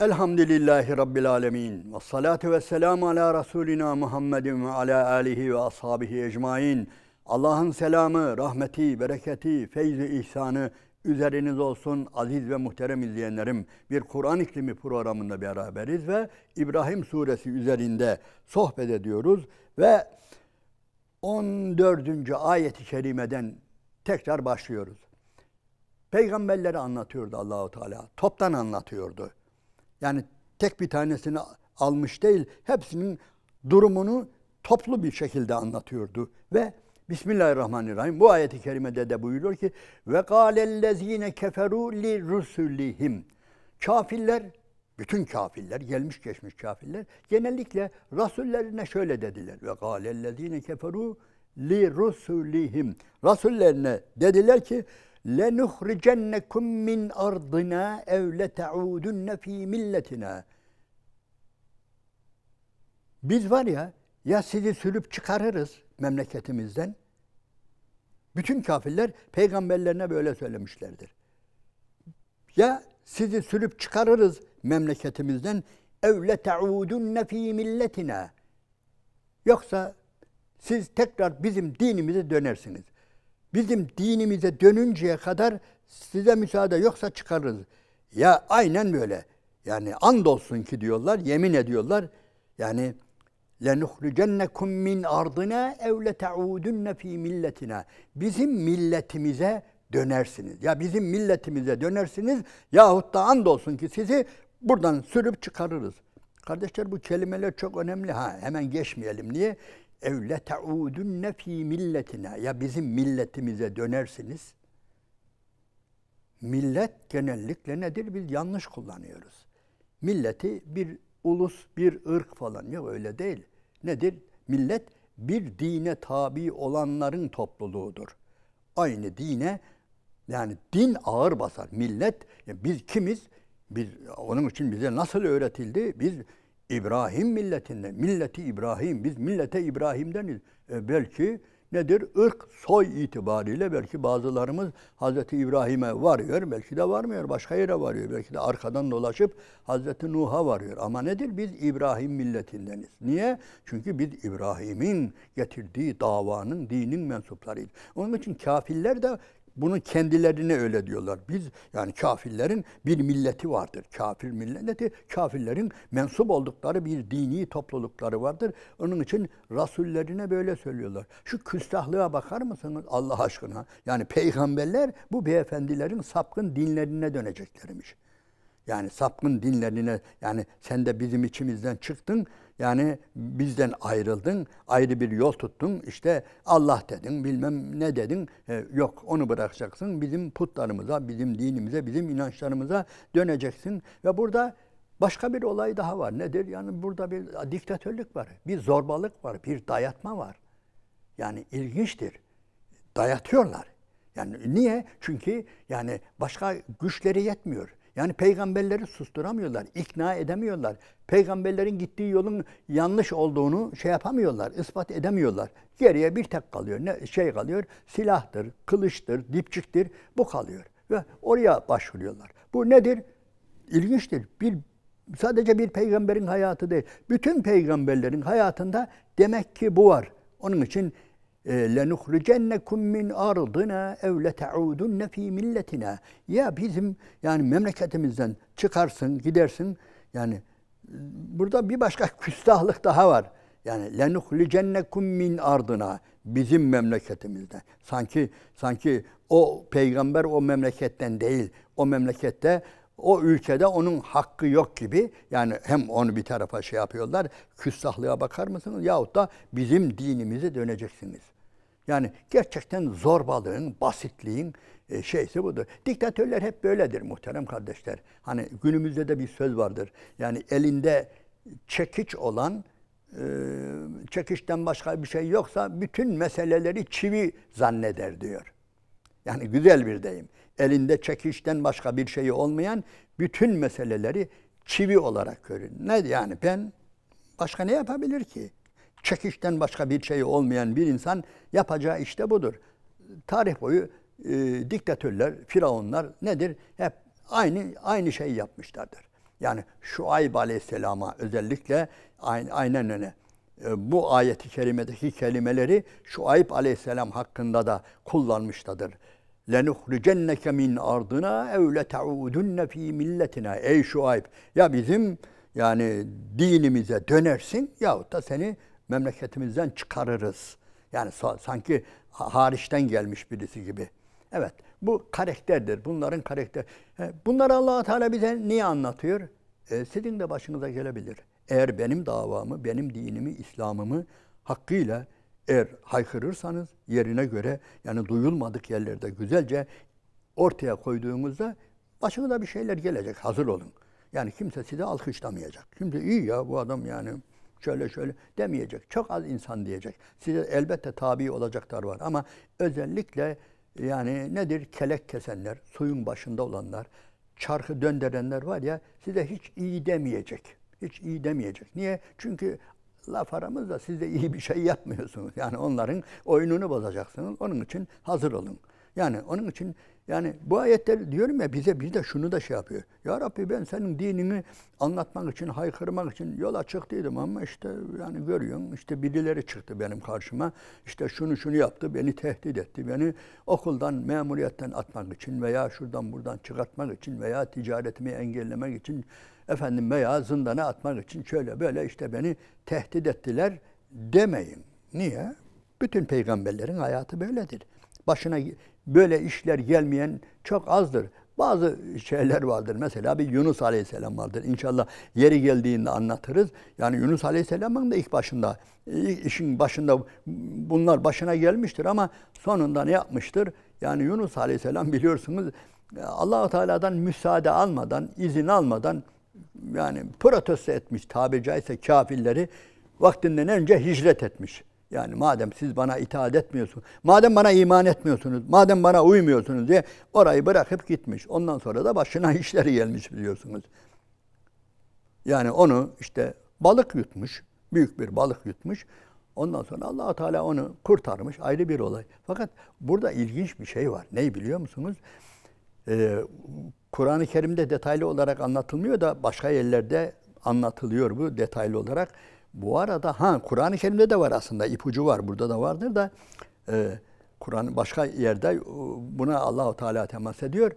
Elhamdülillahi Rabbil Alemin. Ve salatu ve selamu ala Resulina Muhammedin ve ala alihi ve ashabihi ecmain. Allah'ın selamı, rahmeti, bereketi, feyzi, ihsanı üzeriniz olsun aziz ve muhterem izleyenlerim. Bir Kur'an iklimi programında beraberiz ve İbrahim suresi üzerinde sohbet ediyoruz. Ve 14. ayeti kerimeden tekrar başlıyoruz. Peygamberleri anlatıyordu Allahu Teala. Toptan anlatıyordu. Yani tek bir tanesini almış değil, hepsinin durumunu toplu bir şekilde anlatıyordu. Ve Bismillahirrahmanirrahim bu ayeti kerimede de buyuruyor ki ve kâlellezîne keferû li rusulihim. Kafirler, bütün kafirler, gelmiş geçmiş kafirler genellikle rasullerine şöyle dediler. Ve kâlellezîne keferû li rusulihim. Rasullerine dediler ki لَنُخْرِجَنَّكُمْ مِنْ اَرْضِنَا اَوْ لَتَعُودُنَّ ف۪ي مِلَّتِنَا Biz var ya, ya sizi sürüp çıkarırız memleketimizden. Bütün kafirler peygamberlerine böyle söylemişlerdir. Ya sizi sürüp çıkarırız memleketimizden اَوْ لَتَعُودُنَّ ف۪ي مِلَّتِنَا Yoksa siz tekrar bizim dinimize dönersiniz. Bizim dinimize dönünceye kadar size müsaade yoksa çıkarırız. Ya aynen böyle. Yani andolsun ki diyorlar, yemin ediyorlar. Yani lenuhricennekum min ardına ev le taudunne fi milletina. Bizim milletimize dönersiniz. Ya bizim milletimize dönersiniz yahut da andolsun ki sizi buradan sürüp çıkarırız. Kardeşler bu kelimeler çok önemli. Ha hemen geçmeyelim. Niye? ev le teudunne milletine ya bizim milletimize dönersiniz. Millet genellikle nedir? Biz yanlış kullanıyoruz. Milleti bir ulus, bir ırk falan yok öyle değil. Nedir? Millet bir dine tabi olanların topluluğudur. Aynı dine yani din ağır basar. Millet yani biz kimiz? Biz onun için bize nasıl öğretildi? Biz İbrahim milletinden, milleti İbrahim, biz millete İbrahim'deniz. E belki nedir? Irk, soy itibariyle belki bazılarımız Hazreti İbrahim'e varıyor, belki de varmıyor, başka yere varıyor. Belki de arkadan dolaşıp Hazreti Nuh'a varıyor. Ama nedir? Biz İbrahim milletindeniz. Niye? Çünkü biz İbrahim'in getirdiği davanın, dinin mensuplarıyız. Onun için kafirler de bunun kendilerine öyle diyorlar. Biz yani kafirlerin bir milleti vardır. Kafir milleti, kafirlerin mensup oldukları bir dini toplulukları vardır. Onun için rasullerine böyle söylüyorlar. Şu küstahlığa bakar mısınız Allah aşkına? Yani peygamberler bu beyefendilerin sapkın dinlerine döneceklermiş. Yani sapkın dinlerine yani sen de bizim içimizden çıktın. Yani bizden ayrıldın, ayrı bir yol tuttun. İşte Allah dedin, bilmem ne dedin. E, yok onu bırakacaksın. Bizim putlarımıza, bizim dinimize, bizim inançlarımıza döneceksin. Ve burada başka bir olay daha var. Nedir? Yani burada bir diktatörlük var. Bir zorbalık var, bir dayatma var. Yani ilginçtir. Dayatıyorlar. Yani niye? Çünkü yani başka güçleri yetmiyor. Yani peygamberleri susturamıyorlar, ikna edemiyorlar. Peygamberlerin gittiği yolun yanlış olduğunu şey yapamıyorlar, ispat edemiyorlar. Geriye bir tek kalıyor. Ne şey kalıyor? Silahtır, kılıçtır, dipçiktir bu kalıyor. Ve oraya başvuruyorlar. Bu nedir? İlginçtir. Bir sadece bir peygamberin hayatı değil. Bütün peygamberlerin hayatında demek ki bu var. Onun için ee, lenuhricennekum min ardına ev leteudunne fi milletina. Ya bizim yani memleketimizden çıkarsın, gidersin. Yani burada bir başka küstahlık daha var. Yani lenuhricennekum min ardına bizim memleketimizden. Sanki sanki o peygamber o memleketten değil. O memlekette o ülkede onun hakkı yok gibi yani hem onu bir tarafa şey yapıyorlar, küstahlığa bakar mısınız yahut da bizim dinimizi döneceksiniz. Yani gerçekten zorbalığın, basitliğin e, şeysi budur. Diktatörler hep böyledir muhterem kardeşler. Hani günümüzde de bir söz vardır. Yani elinde çekiç olan e, çekişten başka bir şey yoksa bütün meseleleri çivi zanneder diyor. Yani güzel bir deyim. Elinde çekişten başka bir şey olmayan bütün meseleleri çivi olarak görün. Ne yani ben başka ne yapabilir ki? çekişten başka bir şey olmayan bir insan yapacağı işte budur. Tarih boyu e, diktatörler, firavunlar nedir? Hep aynı aynı şeyi yapmışlardır. Yani şu Ayb Aleyhisselam'a özellikle aynen öyle. E, bu ayeti kerimedeki kelimeleri şu Ayb Aleyhisselam hakkında da kullanmıştadır. لَنُخْرِجَنَّكَ مِنْ اَرْضِنَا اَوْ لَتَعُودُنَّ ف۪ي مِلَّتِنَا Ey Şuayb! Ya bizim yani dinimize dönersin yahut da seni memleketimizden çıkarırız. Yani sanki hariçten gelmiş birisi gibi. Evet, bu karakterdir. Bunların karakter. Bunları allah Teala bize niye anlatıyor? E, sizin de başınıza gelebilir. Eğer benim davamı, benim dinimi, İslam'ımı hakkıyla eğer haykırırsanız yerine göre yani duyulmadık yerlerde güzelce ortaya koyduğumuzda başınıza bir şeyler gelecek. Hazır olun. Yani kimse sizi alkışlamayacak. Kimse iyi ya bu adam yani şöyle şöyle demeyecek. Çok az insan diyecek. Size elbette tabi olacaklar var ama özellikle yani nedir? Kelek kesenler, suyun başında olanlar, çarkı döndürenler var ya size hiç iyi demeyecek. Hiç iyi demeyecek. Niye? Çünkü laf aramızda siz de iyi bir şey yapmıyorsunuz. Yani onların oyununu bozacaksınız. Onun için hazır olun. Yani onun için yani bu ayetler diyorum ya bize bir de şunu da şey yapıyor. Ya Rabbi ben senin dinini anlatmak için, haykırmak için yola çıktıydım ama işte yani görüyorum işte birileri çıktı benim karşıma. İşte şunu şunu yaptı, beni tehdit etti. Beni okuldan, memuriyetten atmak için veya şuradan buradan çıkartmak için veya ticaretimi engellemek için efendim veya zindana atmak için şöyle böyle işte beni tehdit ettiler demeyin. Niye? Bütün peygamberlerin hayatı böyledir başına böyle işler gelmeyen çok azdır. Bazı şeyler vardır. Mesela bir Yunus Aleyhisselam vardır. İnşallah yeri geldiğinde anlatırız. Yani Yunus Aleyhisselam'ın da ilk başında, ilk işin başında bunlar başına gelmiştir ama sonunda ne yapmıştır? Yani Yunus Aleyhisselam biliyorsunuz allah Teala'dan müsaade almadan, izin almadan yani protesto etmiş tabiri caizse kafirleri vaktinden önce hicret etmiş. Yani madem siz bana itaat etmiyorsunuz, madem bana iman etmiyorsunuz, madem bana uymuyorsunuz diye orayı bırakıp gitmiş. Ondan sonra da başına işleri gelmiş biliyorsunuz. Yani onu işte balık yutmuş, büyük bir balık yutmuş. Ondan sonra allah Teala onu kurtarmış ayrı bir olay. Fakat burada ilginç bir şey var. Neyi biliyor musunuz? Ee, Kur'an-ı Kerim'de detaylı olarak anlatılmıyor da başka yerlerde anlatılıyor bu detaylı olarak. Bu arada ha Kur'an-ı Kerim'de de var aslında ipucu var. Burada da vardır da e, Kur'an başka yerde e, buna Allahu Teala temas ediyor.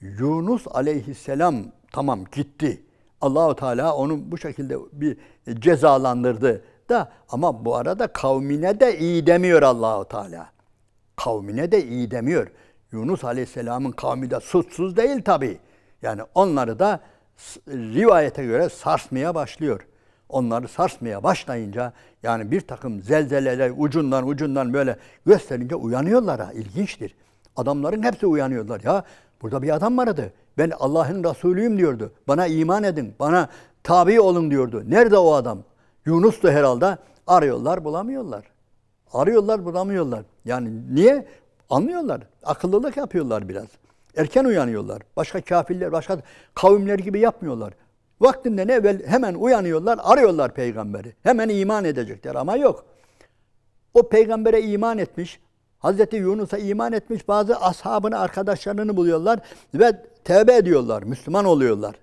Yunus aleyhisselam tamam gitti. Allahu Teala onu bu şekilde bir cezalandırdı da ama bu arada kavmine de iyi demiyor Allahu Teala. Kavmine de iyi demiyor. Yunus Aleyhisselam'ın kavmi de suçsuz değil tabi. Yani onları da rivayete göre sarsmaya başlıyor onları sarsmaya başlayınca yani bir takım zelzeleler ucundan ucundan böyle gösterince uyanıyorlar ha ilginçtir. Adamların hepsi uyanıyorlar ya burada bir adam vardı ben Allah'ın Resulüyüm diyordu bana iman edin bana tabi olun diyordu. Nerede o adam? Yunus'tu herhalde arıyorlar bulamıyorlar. Arıyorlar bulamıyorlar. Yani niye? Anlıyorlar. Akıllılık yapıyorlar biraz. Erken uyanıyorlar. Başka kafirler, başka kavimler gibi yapmıyorlar. Vaktinden evvel hemen uyanıyorlar, arıyorlar peygamberi. Hemen iman edecekler ama yok. O peygambere iman etmiş, Hazreti Yunus'a iman etmiş bazı ashabını, arkadaşlarını buluyorlar ve tevbe ediyorlar, Müslüman oluyorlar.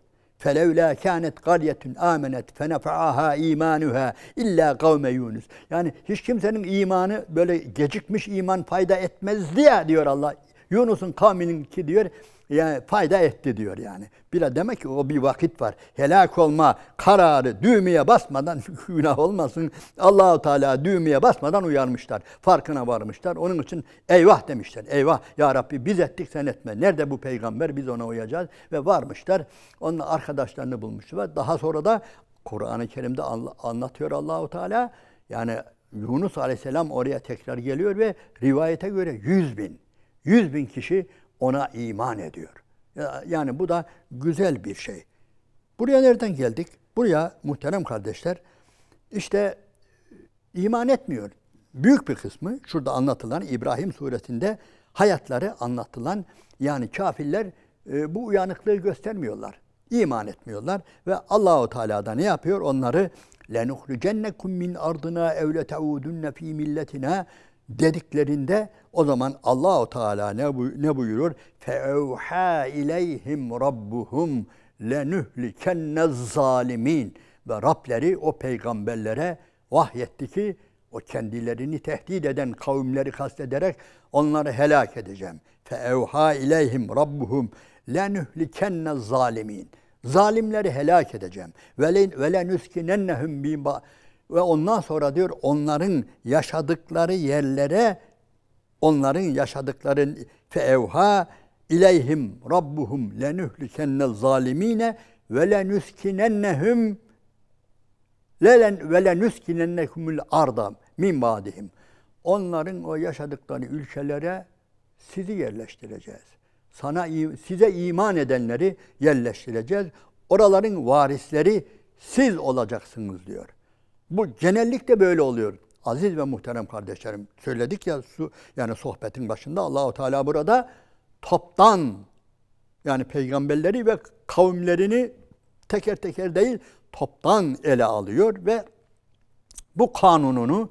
فَلَوْلَا كَانَتْ قَرْيَةٌ آمَنَتْ فَنَفَعَهَا اِيمَانُهَا illa قَوْمَ Yunus. Yani hiç kimsenin imanı böyle gecikmiş iman fayda etmez diye diyor Allah. Yunus'un kavminin ki diyor yani fayda etti diyor yani. Biraz demek ki o bir vakit var. Helak olma kararı düğmeye basmadan günah olmasın. Allahu Teala düğmeye basmadan uyarmışlar. Farkına varmışlar. Onun için eyvah demişler. Eyvah ya Rabbi biz ettik sen etme. Nerede bu peygamber biz ona uyacağız ve varmışlar. Onun arkadaşlarını bulmuşlar. Daha sonra da Kur'an-ı Kerim'de anlatıyor Allahu Teala. Yani Yunus Aleyhisselam oraya tekrar geliyor ve rivayete göre yüz bin. yüz bin kişi ona iman ediyor. Yani bu da güzel bir şey. Buraya nereden geldik? Buraya muhterem kardeşler işte e, iman etmiyor. Büyük bir kısmı şurada anlatılan İbrahim suresinde hayatları anlatılan yani kafirler e, bu uyanıklığı göstermiyorlar. İman etmiyorlar ve Allahu Teala da ne yapıyor? Onları lenuhricennekum min ardına ev le teudunne fi milletina dediklerinde o zaman Allahu Teala ne ne buyurur? Feuha ileyhim rabbuhum lenuhlikenne zalimin ve Rableri o peygamberlere vahyetti ki o kendilerini tehdit eden kavimleri kastederek onları helak edeceğim. Feuha ileyhim rabbuhum lenuhlikenne zalimin. Zalimleri helak edeceğim. Ve lenuskinennehum bi ve ondan sonra diyor onların yaşadıkları yerlere onların yaşadıkları feevha ileyhim rabbuhum lenuhlikennel zalimine ve lenuskinennehum lelen ve lenuskinennehumul arda min badihim. Onların o yaşadıkları ülkelere sizi yerleştireceğiz. Sana size iman edenleri yerleştireceğiz. Oraların varisleri siz olacaksınız diyor. Bu genellikle böyle oluyor. Aziz ve muhterem kardeşlerim söyledik ya su yani sohbetin başında Allahu Teala burada toptan yani peygamberleri ve kavimlerini teker teker değil toptan ele alıyor ve bu kanununu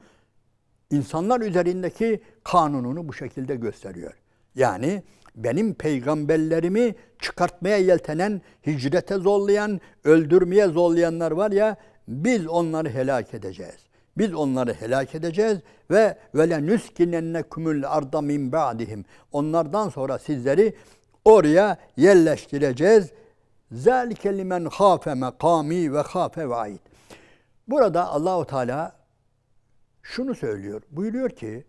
insanlar üzerindeki kanununu bu şekilde gösteriyor. Yani benim peygamberlerimi çıkartmaya yeltenen, hicrete zorlayan, öldürmeye zorlayanlar var ya biz onları helak edeceğiz. Biz onları helak edeceğiz ve vele nüskinenne kumul arda min ba'dihim. Onlardan sonra sizleri oraya yerleştireceğiz. Zalike limen hafe mekami ve hafe vaid. Burada Allahu Teala şunu söylüyor. Buyuruyor ki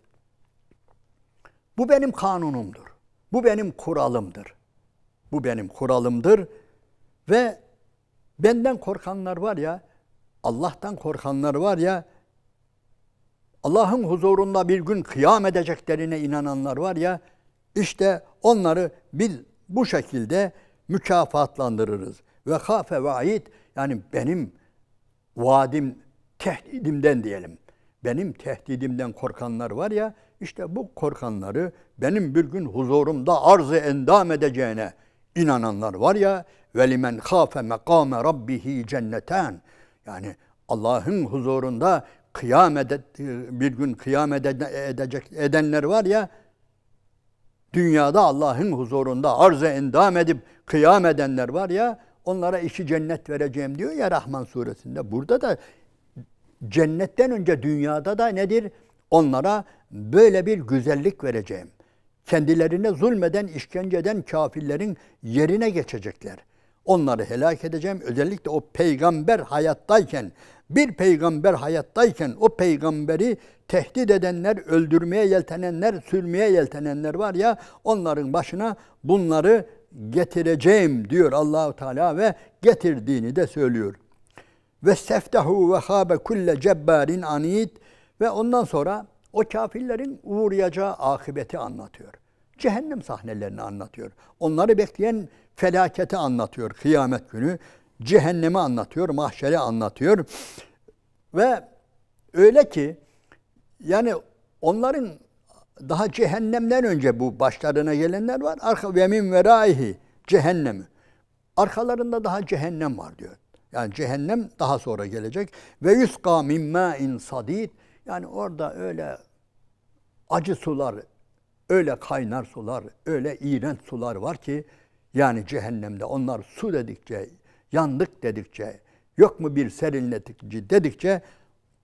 bu benim kanunumdur. Bu benim kuralımdır. Bu benim kuralımdır ve benden korkanlar var ya Allah'tan korkanlar var ya, Allah'ın huzurunda bir gün kıyam edeceklerine inananlar var ya, işte onları bil bu şekilde mükafatlandırırız. Ve hafe vaid yani benim vaadim tehdidimden diyelim. Benim tehdidimden korkanlar var ya, işte bu korkanları benim bir gün huzurumda arz-ı endam edeceğine inananlar var ya, velimen hafe mekame rabbihi cenneten.'' Yani Allah'ın huzurunda kıyamet bir gün kıyamet edecek edenler var ya dünyada Allah'ın huzurunda arz-ı endam edip kıyam edenler var ya onlara işi cennet vereceğim diyor ya Rahman suresinde. Burada da cennetten önce dünyada da nedir? Onlara böyle bir güzellik vereceğim. Kendilerine zulmeden, işkenceden kafirlerin yerine geçecekler.'' onları helak edeceğim. Özellikle o peygamber hayattayken, bir peygamber hayattayken o peygamberi tehdit edenler, öldürmeye yeltenenler, sürmeye yeltenenler var ya onların başına bunları getireceğim diyor Allahu Teala ve getirdiğini de söylüyor. Ve seftahu ve habe kulle cebbarin anid ve ondan sonra o kafirlerin uğrayacağı akıbeti anlatıyor. Cehennem sahnelerini anlatıyor. Onları bekleyen felaketi anlatıyor kıyamet günü, cehennemi anlatıyor, mahşeri anlatıyor. Ve öyle ki yani onların daha cehennemden önce bu başlarına gelenler var. Arka ve min veraihi cehennemi. Arkalarında daha cehennem var diyor. Yani cehennem daha sonra gelecek. Ve yuska min ma'in sadid. Yani orada öyle acı sular, öyle kaynar sular, öyle iğrenç sular var ki yani cehennemde onlar su dedikçe, yandık dedikçe, yok mu bir serinletici dedikçe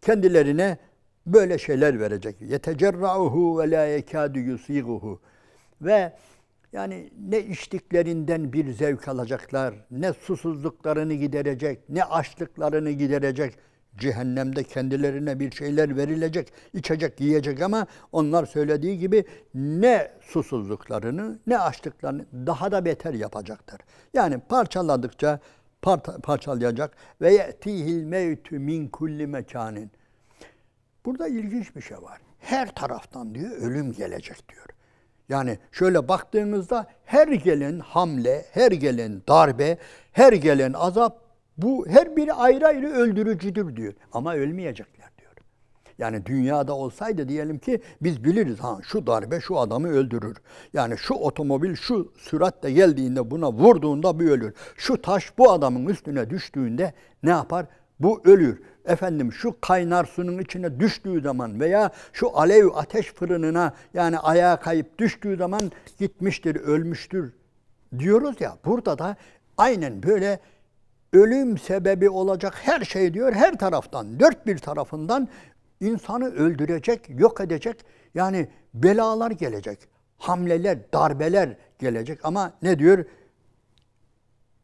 kendilerine böyle şeyler verecek. Yetecerrauhu ve la yekadu yusighuhu. Ve yani ne içtiklerinden bir zevk alacaklar, ne susuzluklarını giderecek, ne açlıklarını giderecek Cehennemde kendilerine bir şeyler verilecek, içecek, yiyecek ama onlar söylediği gibi ne susuzluklarını ne açlıklarını daha da beter yapacaktır. Yani parçaladıkça parça, parçalayacak ve yetihil mevtü min kulli mekanin. Burada ilginç bir şey var. Her taraftan diyor ölüm gelecek diyor. Yani şöyle baktığımızda her gelen hamle, her gelen darbe, her gelen azap bu her biri ayrı ayrı öldürücüdür diyor. Ama ölmeyecekler diyor. Yani dünyada olsaydı diyelim ki biz biliriz ha şu darbe şu adamı öldürür. Yani şu otomobil şu süratle geldiğinde buna vurduğunda bir ölür. Şu taş bu adamın üstüne düştüğünde ne yapar? Bu ölür. Efendim şu kaynar suyun içine düştüğü zaman veya şu alev ateş fırınına yani ayağa kayıp düştüğü zaman gitmiştir, ölmüştür diyoruz ya. Burada da aynen böyle ölüm sebebi olacak her şey diyor her taraftan, dört bir tarafından insanı öldürecek, yok edecek. Yani belalar gelecek, hamleler, darbeler gelecek ama ne diyor?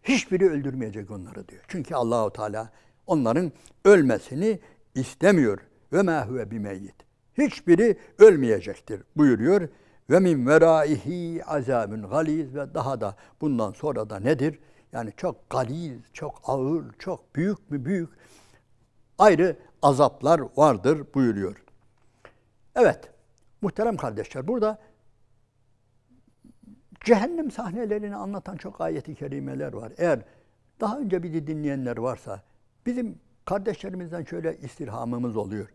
Hiçbiri öldürmeyecek onları diyor. Çünkü Allahu Teala onların ölmesini istemiyor. Ve ma huve bimeyyit. Hiçbiri ölmeyecektir buyuruyor. Ve min veraihi azabun galiz ve daha da bundan sonra da nedir? Yani çok galiz, çok ağır, çok büyük mü büyük ayrı azaplar vardır buyuruyor. Evet, muhterem kardeşler burada cehennem sahnelerini anlatan çok ayeti kerimeler var. Eğer daha önce bizi dinleyenler varsa bizim kardeşlerimizden şöyle istirhamımız oluyor.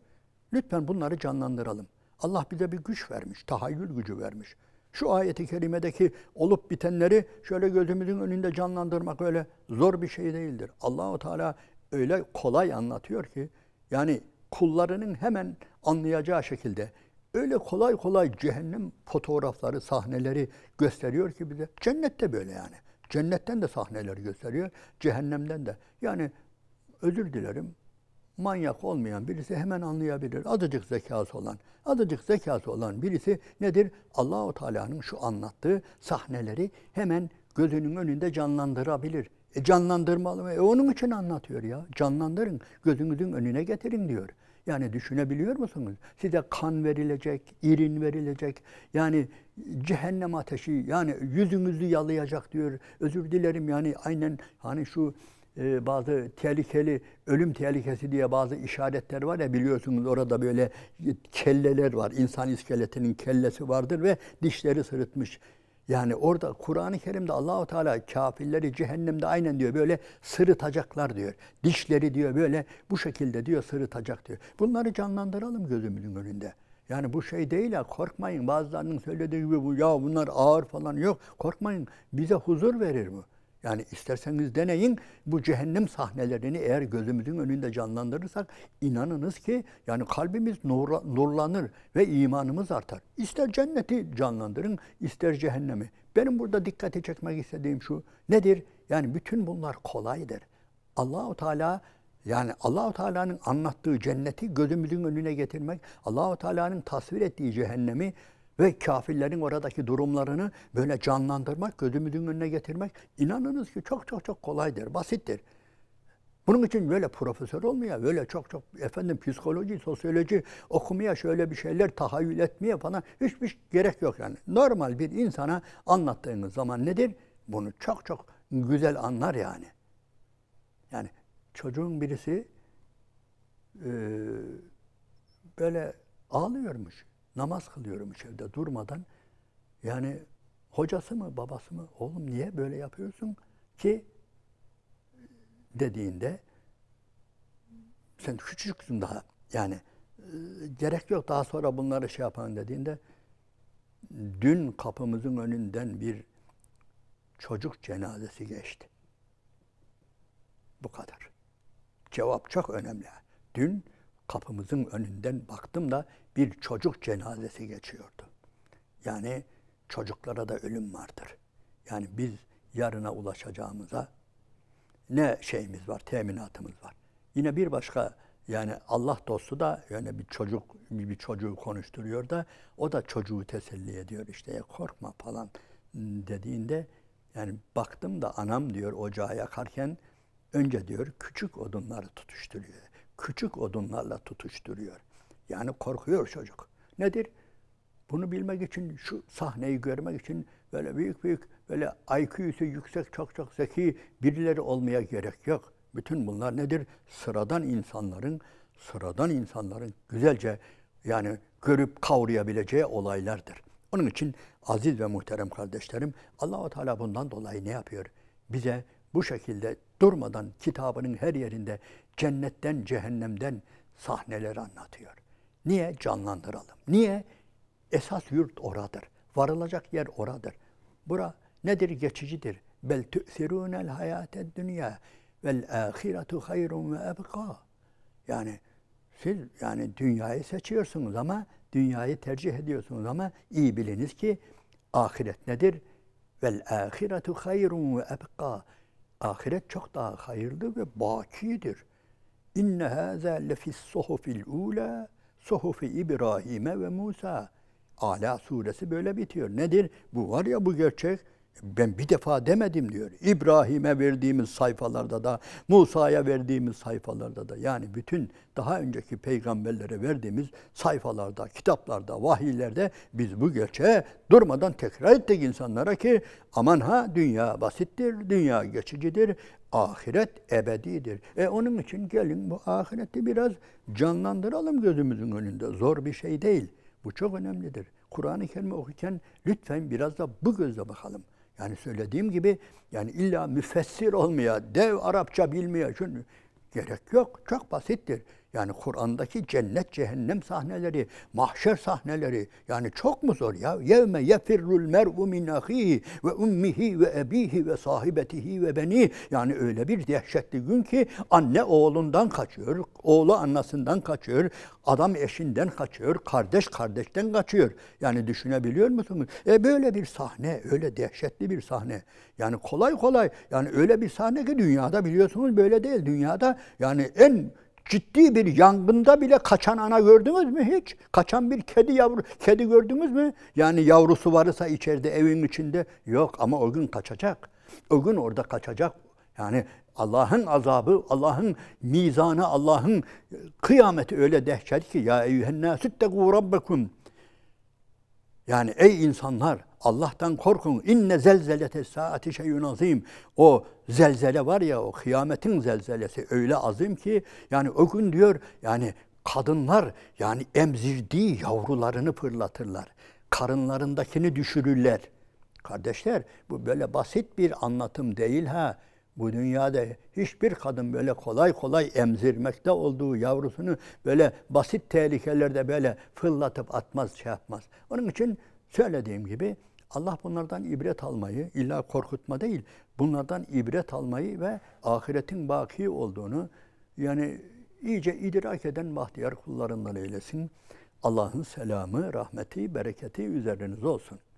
Lütfen bunları canlandıralım. Allah bize bir güç vermiş, tahayyül gücü vermiş. Şu ayeti kerimedeki olup bitenleri şöyle gözümüzün önünde canlandırmak öyle zor bir şey değildir. Allahu Teala öyle kolay anlatıyor ki yani kullarının hemen anlayacağı şekilde öyle kolay kolay cehennem fotoğrafları, sahneleri gösteriyor ki bize. Cennette böyle yani. Cennetten de sahneler gösteriyor, cehennemden de. Yani özür dilerim manyak olmayan birisi hemen anlayabilir. Azıcık zekası olan, azıcık zekası olan birisi nedir? Allahu Teala'nın şu anlattığı sahneleri hemen gözünün önünde canlandırabilir. E canlandırmalı mı? E onun için anlatıyor ya. Canlandırın, gözünüzün önüne getirin diyor. Yani düşünebiliyor musunuz? Size kan verilecek, irin verilecek. Yani cehennem ateşi yani yüzünüzü yalayacak diyor. Özür dilerim yani aynen hani şu ee, bazı tehlikeli, ölüm tehlikesi diye bazı işaretler var ya biliyorsunuz orada böyle kelleler var. İnsan iskeletinin kellesi vardır ve dişleri sırıtmış. Yani orada Kur'an-ı Kerim'de Allahu Teala kafirleri cehennemde aynen diyor böyle sırıtacaklar diyor. Dişleri diyor böyle bu şekilde diyor sırıtacak diyor. Bunları canlandıralım gözümüzün önünde. Yani bu şey değil ya korkmayın bazılarının söylediği gibi bu ya bunlar ağır falan yok korkmayın bize huzur verir bu. Yani isterseniz deneyin bu cehennem sahnelerini eğer gözümüzün önünde canlandırırsak inanınız ki yani kalbimiz nurla, nurlanır ve imanımız artar. İster cenneti canlandırın ister cehennemi. Benim burada dikkati çekmek istediğim şu nedir? Yani bütün bunlar kolaydır. Allahu Teala yani Allahu Teala'nın anlattığı cenneti gözümüzün önüne getirmek, Allahu Teala'nın tasvir ettiği cehennemi ve kafirlerin oradaki durumlarını böyle canlandırmak, gözümüzün önüne getirmek inanınız ki çok çok çok kolaydır, basittir. Bunun için böyle profesör olmaya, böyle çok çok efendim psikoloji, sosyoloji okumaya, şöyle bir şeyler tahayyül etmeye falan hiçbir şey gerek yok yani. Normal bir insana anlattığınız zaman nedir? Bunu çok çok güzel anlar yani. Yani çocuğun birisi e, böyle ağlıyormuş. Namaz kılıyorum üç evde durmadan. Yani hocası mı babası mı oğlum niye böyle yapıyorsun ki dediğinde sen küçüksün daha yani e, gerek yok daha sonra bunları şey yapan dediğinde dün kapımızın önünden bir çocuk cenazesi geçti. Bu kadar. Cevap çok önemli. Dün kapımızın önünden baktım da bir çocuk cenazesi geçiyordu. Yani çocuklara da ölüm vardır. Yani biz yarına ulaşacağımıza ne şeyimiz var, teminatımız var. Yine bir başka yani Allah dostu da yani bir çocuk bir çocuğu konuşturuyor da o da çocuğu teselli ediyor işte ya e, korkma falan dediğinde yani baktım da anam diyor ocağa yakarken önce diyor küçük odunları tutuşturuyor küçük odunlarla tutuşturuyor. Yani korkuyor çocuk. Nedir? Bunu bilmek için, şu sahneyi görmek için böyle büyük büyük, böyle IQ'su yüksek, çok çok zeki birileri olmaya gerek yok. Bütün bunlar nedir? Sıradan insanların, sıradan insanların güzelce yani görüp kavrayabileceği olaylardır. Onun için aziz ve muhterem kardeşlerim, Allahu Teala bundan dolayı ne yapıyor? Bize bu şekilde durmadan kitabının her yerinde cennetten, cehennemden sahneleri anlatıyor. Niye canlandıralım? Niye? Esas yurt oradır. Varılacak yer oradır. Bura nedir? Geçicidir. Bel tu'sirûnel hayâted dünya vel âhiretu hayrun ve ebkâ. Yani siz yani dünyayı seçiyorsunuz ama dünyayı tercih ediyorsunuz ama iyi biliniz ki ahiret nedir? Vel ahiretu hayrun ve ebkâ. Ahiret çok daha hayırlı ve bakidir. İnne hâzâ lefis sohufil ula sohufi İbrahim'e ve Musa. Ala suresi böyle bitiyor. Nedir? Bu var ya bu gerçek. Ben bir defa demedim diyor. İbrahim'e verdiğimiz sayfalarda da, Musa'ya verdiğimiz sayfalarda da yani bütün daha önceki peygamberlere verdiğimiz sayfalarda, kitaplarda, vahiylerde biz bu gerçeğe durmadan tekrar ettik insanlara ki aman ha dünya basittir, dünya geçicidir, ahiret ebedidir. E onun için gelin bu ahireti biraz canlandıralım gözümüzün önünde. Zor bir şey değil. Bu çok önemlidir. Kur'an-ı Kerim okurken lütfen biraz da bu gözle bakalım. Yani söylediğim gibi yani illa müfessir olmaya, dev Arapça bilmeye çünkü gerek yok. Çok basittir. Yani Kur'an'daki cennet cehennem sahneleri, mahşer sahneleri yani çok mu zor ya? Yevme yefirrul mer'u min ahihi ve ummihi ve ebihi ve sahibetihi ve beni. Yani öyle bir dehşetli gün ki anne oğlundan kaçıyor, oğlu annesinden kaçıyor, adam eşinden kaçıyor, kardeş kardeşten kaçıyor. Yani düşünebiliyor musunuz? E böyle bir sahne, öyle dehşetli bir sahne. Yani kolay kolay yani öyle bir sahne ki dünyada biliyorsunuz böyle değil. Dünyada yani en ciddi bir yangında bile kaçan ana gördünüz mü hiç? Kaçan bir kedi yavru, kedi gördünüz mü? Yani yavrusu varsa içeride evin içinde yok ama o gün kaçacak. O gün orada kaçacak. Yani Allah'ın azabı, Allah'ın mizanı, Allah'ın kıyameti öyle dehşet ki ya eyyühen nâsüttegû rabbekum yani ey insanlar Allah'tan korkun. İnne zelzelete saati şeyün azim. O zelzele var ya o kıyametin zelzelesi öyle azim ki yani o gün diyor yani kadınlar yani emzirdiği yavrularını fırlatırlar. Karınlarındakini düşürürler. Kardeşler bu böyle basit bir anlatım değil ha. Bu dünyada hiçbir kadın böyle kolay kolay emzirmekte olduğu yavrusunu böyle basit tehlikelerde böyle fırlatıp atmaz, şey yapmaz. Onun için söylediğim gibi Allah bunlardan ibret almayı, illa korkutma değil, bunlardan ibret almayı ve ahiretin baki olduğunu yani iyice idrak eden bahtiyar kullarından eylesin. Allah'ın selamı, rahmeti, bereketi üzeriniz olsun.''